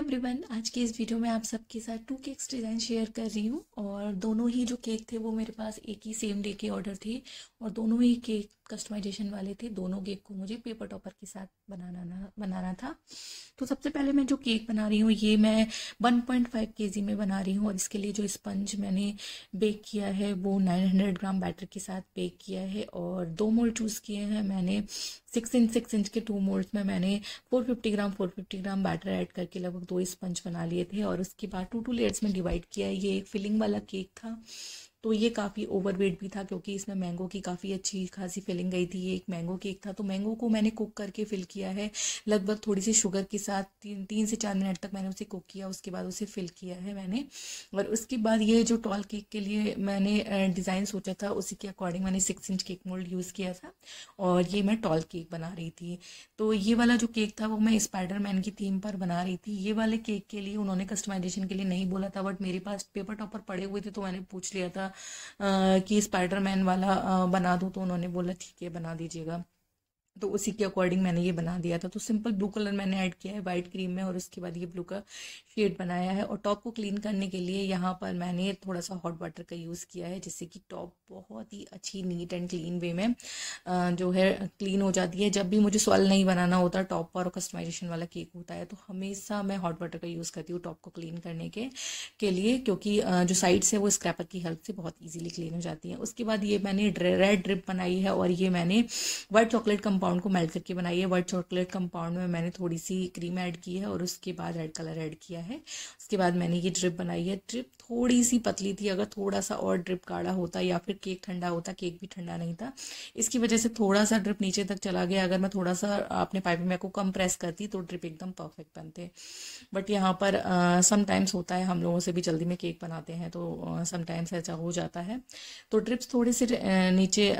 everyone आज की इस वीडियो में आप सबके साथ टू केक्स डिज़ाइन शेयर कर रही हूँ और दोनों ही जो केक थे वो मेरे पास एक ही सेम डे के ऑर्डर थे और दोनों ही केक कस्टमाइजेशन वाले थे दोनों केक को मुझे पेपर टॉपर के साथ बनाना बनाना था तो सबसे पहले मैं जो केक बना रही हूँ ये मैं 1.5 पॉइंट में बना रही हूँ और इसके लिए जो स्पंज मैंने बेक किया है वो 900 ग्राम बैटर के साथ बेक किया है और दो मोल्ड चूज़ किए हैं मैंने सिक्स इंच सिक्स इंच के टू मोल्ड्स में मैंने 450 ग्राम 450 ग्राम बैटर ऐड करके लगभग दो स्पंज बना लिए थे और उसके बाद टू टू लेयर्स में डिवाइड किया ये एक फिलिंग वाला केक था तो ये काफ़ी ओवरवेट भी था क्योंकि इसमें मैंगो की काफ़ी अच्छी खासी फिलिंग गई थी ये एक मैंगो केक था तो मैंगो को मैंने कुक करके फिल किया है लगभग थोड़ी सी शुगर के साथ तीन तीन से चार मिनट तक मैंने उसे कुक किया उसके बाद उसे फिल किया है मैंने और उसके बाद ये जो टॉल केक के लिए मैंने डिज़ाइन सोचा था उसी के अकॉर्डिंग मैंने six inch cake mould use किया था और ये मैं टॉल केक बना रही थी तो ये वाला जो केक था वो मैं स्पाइडर की थीम पर बना रही थी ये वाले केक के लिए उन्होंने कस्टमाइजेशन के लिए नहीं बोला था बट मेरे पास पेपर टॉपर पड़े हुए थे तो मैंने पूछ लिया था कि स्पाइडरमैन वाला बना दूँ तो उन्होंने बोला ठीक है बना दीजिएगा तो उसी के अकॉर्डिंग मैंने ये बना दिया था तो सिंपल ब्लू कलर मैंने ऐड किया है वाइट क्रीम में और उसके बाद ये ब्लू का शेड बनाया है और टॉप को क्लीन करने के लिए यहाँ पर मैंने थोड़ा सा हॉट वाटर का यूज़ किया है जिससे कि टॉप बहुत ही अच्छी नीट एंड क्लीन वे में जो है क्लीन हो जाती है जब भी मुझे सॉल नहीं बनाना होता टॉप पर कस्टमाइजेशन वाला केक होता है तो हमेशा मैं हॉट वाटर का यूज़ करती हूँ टॉप को क्लीन करने के के लिए क्योंकि जो साइड्स है वो स्क्रैपर की हेल्प से बहुत ईजिली क्लीन हो जाती है उसके बाद ये मैंने रेड ड्रिप बनाई है और ये मैंने वाइट चॉकलेट कंप कंपाउंड को मेल्ट करके बनाई है वाइट चॉकलेट कंपाउंड में मैंने थोड़ी सी क्रीम ऐड की है और उसके बाद रेड कलर ऐड किया है उसके बाद मैंने ये ड्रिप बनाई है ड्रिप थोड़ी सी पतली थी अगर थोड़ा सा और ड्रिप काढ़ा होता या फिर केक ठंडा होता केक भी ठंडा नहीं था इसकी वजह से थोड़ा सा ड्रिप नीचे तक चला गया अगर मैं थोड़ा सा अपने पाइप में को कम प्रेस करती तो ड्रिप एकदम परफेक्ट बनते बट यहाँ पर समटाइम्स होता है हम लोगों से भी जल्दी में केक बनाते हैं तो समटाइम्स ऐसा हो जाता है तो ड्रिप्स थोड़े से नीचे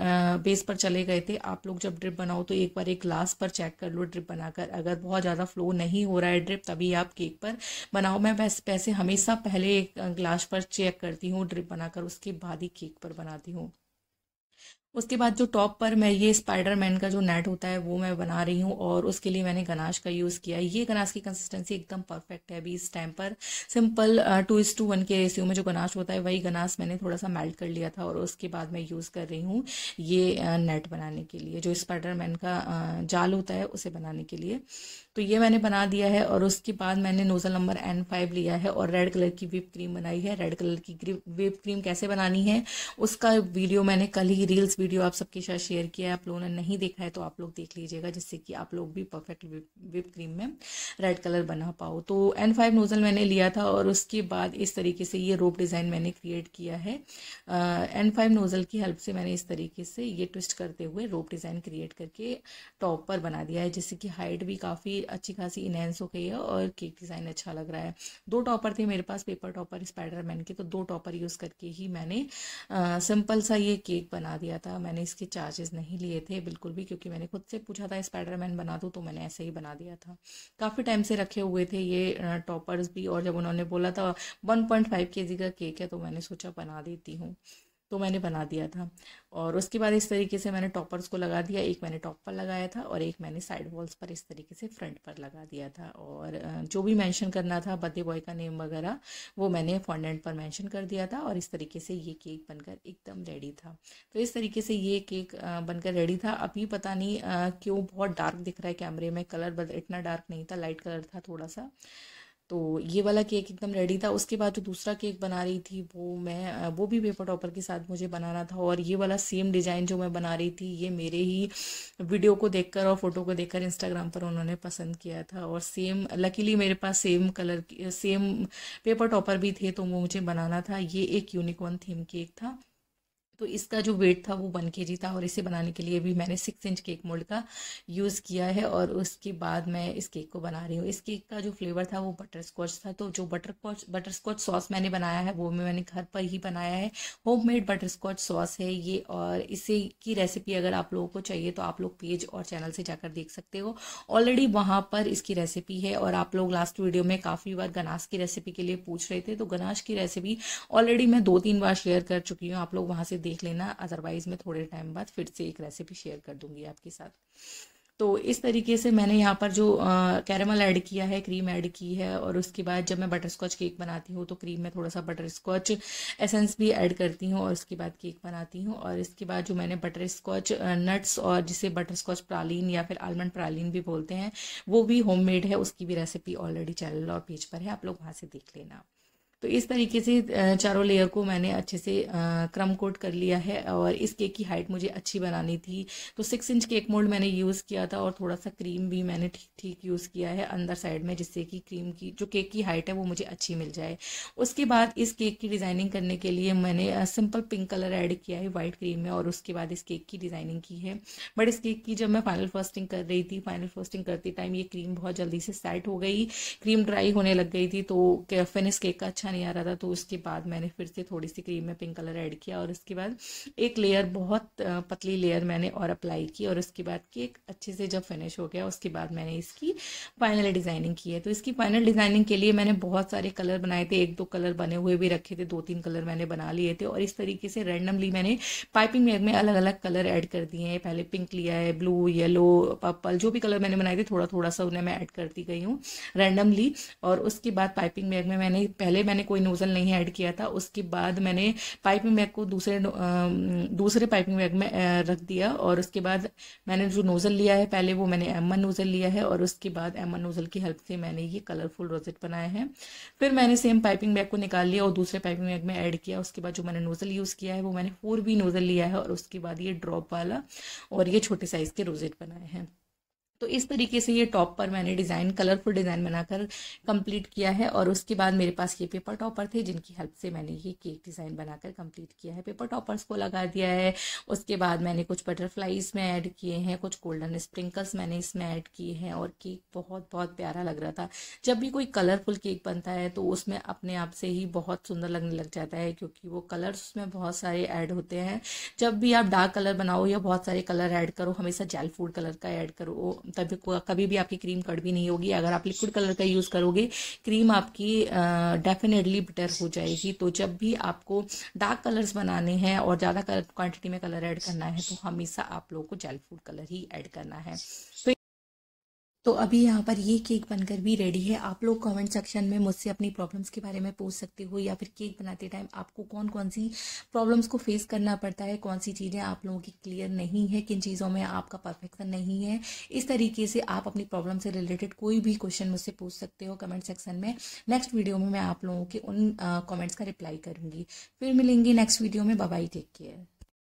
बेस पर चले गए थे आप लोग जब ड्रिप बनाओ तो एक बार एक ग्लास पर चेक कर लो ड्रिप बनाकर अगर बहुत ज़्यादा फ्लो नहीं हो रहा है ड्रिप तभी आप केक पर बनाओ मैं वैसे पैसे हमेशा पहले एक ग्लास पर चेक करती हूँ ड्रिप बनाकर उसके बाद ही केक पर बनाती हूँ उसके बाद जो टॉप पर मैं ये स्पाइडरमैन का जो नेट होता है वो मैं बना रही हूँ और उसके लिए मैंने गनाश का यूज़ किया है ये गनाश की कंसिस्टेंसी एकदम परफेक्ट है अभी इस टाइम पर सिंपल टू इस टू वन के रेसियो में जो गनाश होता है वही गनाश मैंने थोड़ा सा मेल्ट कर लिया था और उसके बाद मैं यूज़ कर रही हूँ ये नेट बनाने के लिए जो मैन का जाल होता है उसे बनाने के लिए तो ये मैंने बना दिया है और उसके बाद मैंने नोज़ल नंबर एन फाइव लिया है और रेड कलर की विप क्रीम बनाई है रेड कलर की विप क्रीम कैसे बनानी है उसका वीडियो मैंने कल ही रील्स वीडियो आप सबके साथ शेयर किया है आप लोगों ने नहीं देखा है तो आप लोग देख लीजिएगा जिससे कि आप लोग भी परफेक्ट विप क्रीम में रेड कलर बना पाओ तो एन फाइव नोज़ल मैंने लिया था और उसके बाद इस तरीके से ये रोप डिज़ाइन मैंने क्रिएट किया है एन फाइव नोज़ल की हेल्प से मैंने इस तरीके से ये ट्विस्ट करते हुए रोप डिज़ाइन क्रिएट करके टॉप पर बना दिया है जिससे कि हाइट भी काफ़ी अच्छी खासी इनहेंस हो गई है और केक डिज़ाइन अच्छा लग रहा है दो टॉपर थे मेरे पास पेपर टॉपर स्पाइडर के तो दो टॉपर यूज़ करके ही मैंने सिंपल सा ये केक बना दिया था था मैंने इसके चार्जेस नहीं लिए थे बिल्कुल भी क्योंकि मैंने खुद से पूछा था स्पाइडरमैन बना दो तो मैंने ऐसे ही बना दिया था काफ़ी टाइम से रखे हुए थे ये टॉपर्स भी और जब उन्होंने बोला था वन पॉइंट फाइव के जी का केक है तो मैंने सोचा बना देती हूँ तो मैंने बना दिया था और उसके बाद इस तरीके से मैंने टॉपर्स को लगा दिया एक मैंने टॉप पर लगाया था और एक मैंने साइड वॉल्स पर इस तरीके से फ्रंट पर लगा दिया था और जो भी मेंशन करना था बर्थडे बॉय का नेम वगैरह वो मैंने फॉन्डेंट पर मेंशन कर दिया था और इस तरीके से ये केक बनकर एकदम रेडी था तो इस तरीके से ये केक बनकर रेडी था अभी पता नहीं क्यों बहुत डार्क दिख रहा है कैमरे में कलर इतना डार्क नहीं था लाइट कलर था थोड़ा सा तो ये वाला केक एकदम रेडी था उसके बाद जो दूसरा केक बना रही थी वो मैं वो भी पेपर टॉपर के साथ मुझे बनाना था और ये वाला सेम डिज़ाइन जो मैं बना रही थी ये मेरे ही वीडियो को देखकर और फोटो को देखकर इंस्टाग्राम पर उन्होंने पसंद किया था और सेम लकीली मेरे पास same colour same paper topper भी थे तो वो मुझे बनाना था ये एक यूनिकॉर्न थीम केक था तो इसका जो वेट था वो वन के था और इसे बनाने के लिए भी मैंने सिक्स इंच केक मोल्ड का यूज़ किया है और उसके बाद मैं इस केक को बना रही हूँ इस केक का जो फ्लेवर था वो बटर स्कॉच था तो जो butterscotch butterscotch sauce मैंने बनाया है वो मैंने घर पर ही बनाया है homemade butterscotch sauce है ये और इसे की रेसिपी अगर आप लोगों को चाहिए तो आप लोग पेज और चैनल से जाकर देख सकते हो ऑलरेडी वहाँ पर इसकी रेसिपी है और आप लोग लास्ट वीडियो में काफ़ी बार गनाश की रेसिपी के लिए पूछ रहे थे तो गनाश की रेसिपी ऑलरेडी मैं दो तीन बार शेयर कर चुकी हूँ आप लोग वहाँ से देख देख लेना अदरवाइज़ मैं थोड़े टाइम बाद फिर से एक रेसिपी शेयर कर दूंगी आपके साथ तो इस तरीके से मैंने यहाँ पर जो कैरेमल ऐड किया है क्रीम ऐड की है और उसके बाद जब मैं बटर स्कॉच केक बनाती हूँ तो क्रीम में थोड़ा सा बटर स्कॉच एसेंस भी ऐड करती हूँ और उसके बाद केक बनाती हूँ और इसके बाद जो मैंने बटर स्कॉच नट्स और जिसे बटर स्कॉच प्रालीन या फिर आलमंड प्रालीन भी बोलते हैं वो भी होम है उसकी भी रेसिपी ऑलरेडी चैनल और पेज पर है आप लोग वहाँ से देख लेना तो इस तरीके से चारों लेयर को मैंने अच्छे से क्रम कोट कर लिया है और इस केक की हाइट मुझे अच्छी बनानी थी तो सिक्स इंच केक मोल्ड मैंने यूज़ किया था और थोड़ा सा क्रीम भी मैंने ठीक ठीक यूज़ किया है अंदर साइड में जिससे कि क्रीम की जो केक की हाइट है वो मुझे अच्छी मिल जाए उसके बाद इस केक की डिज़ाइनिंग करने के लिए मैंने सिंपल पिंक कलर ऐड किया है वाइट क्रीम में और उसके बाद इस केक की डिज़ाइनिंग की है बट इस केक की जब मैं फाइनल फर्स्टिंग कर रही थी फाइनल फर्स्टिंग करते टाइम ये क्रीम बहुत जल्दी से सेट हो गई क्रीम ड्राई होने लग गई थी तो फिनिश केक का अच्छा अच्छा नहीं आ रहा था तो उसके बाद मैंने फिर से थोड़ी सी क्रीम में पिंक कलर ऐड किया और उसके बाद एक लेयर बहुत पतली लेयर मैंने और अप्लाई की और उसके बाद एक अच्छे से जब फिनिश हो गया उसके बाद मैंने इसकी फाइनल डिज़ाइनिंग की है तो इसकी फाइनल डिज़ाइनिंग के लिए मैंने बहुत सारे कलर बनाए थे एक दो कलर बने हुए भी रखे थे दो तीन कलर मैंने बना लिए थे और इस तरीके से रैंडमली मैंने पाइपिंग बैग में अलग अलग कलर ऐड कर दिए हैं पहले पिंक लिया है ब्लू येलो पर्पल जो भी कलर मैंने बनाए थे थोड़ा थोड़ा सा उन्हें मैं ऐड करती गई हूँ रैंडमली और उसके बाद पाइपिंग बैग में मैंने पहले मैंने मैंने कोई नोज़ल नहीं ऐड किया था उसके बाद मैंने पाइपिंग बैग को दूसरे दूसरे पाइपिंग बैग में रख दिया और उसके बाद मैंने जो नोज़ल लिया है पहले वो मैंने एम नोज़ल लिया है और उसके बाद एम नोज़ल की हेल्प से मैंने ये कलरफुल रोजेट बनाया है फिर मैंने सेम पाइपिंग बैग को निकाल लिया और दूसरे पाइपिंग बैग में ऐड किया उसके बाद जो मैंने नोज़ल यूज़ किया है वो मैंने फोर बी नोज़ल लिया है और उसके बाद ये ड्रॉप वाला और ये छोटे साइज़ के रोजेट बनाए हैं तो इस तरीके से ये टॉप पर मैंने डिज़ाइन कलरफुल डिज़ाइन बनाकर कंप्लीट किया है और उसके बाद मेरे पास ये पेपर टॉपर थे जिनकी हेल्प से मैंने ये केक डिज़ाइन बनाकर कंप्लीट किया है पेपर टॉपर्स को लगा दिया है उसके बाद मैंने कुछ बटरफ्लाईज में ऐड किए हैं कुछ गोल्डन स्प्रिंकल्स मैंने इसमें ऐड किए हैं और केक बहुत बहुत प्यारा लग रहा था जब भी कोई कलरफुल केक बनता है तो उसमें अपने आप से ही बहुत सुंदर लगने लग जाता है क्योंकि वो कलर्स उसमें बहुत सारे ऐड होते हैं जब भी आप डार्क कलर बनाओ या बहुत सारे कलर ऐड करो हमेशा जेल फूड कलर का ऐड करो तभी कभी भी आपकी क्रीम कड़वी नहीं होगी अगर आप लिक्विड कलर का यूज़ करोगे क्रीम आपकी डेफिनेटली बेटर हो जाएगी तो जब भी आपको डार्क कलर्स बनाने हैं और ज़्यादा क्वांटिटी में कलर ऐड करना है तो हमेशा आप लोगों को जेल फूड कलर ही ऐड करना है तो तो अभी यहाँ पर ये केक बनकर भी रेडी है आप लोग कमेंट सेक्शन में मुझसे अपनी प्रॉब्लम्स के बारे में पूछ सकते हो या फिर केक बनाते टाइम आपको कौन कौन सी प्रॉब्लम्स को फेस करना पड़ता है कौन सी चीज़ें आप लोगों की क्लियर नहीं है किन चीज़ों में आपका परफेक्शन नहीं है इस तरीके से आप अपनी प्रॉब्लम से रिलेटेड कोई भी क्वेश्चन मुझसे पूछ सकते हो कमेंट सेक्शन में नेक्स्ट वीडियो में मैं आप लोगों के उन कॉमेंट्स का रिप्लाई करूँगी फिर मिलेंगे नेक्स्ट वीडियो में बाबाई टेक केयर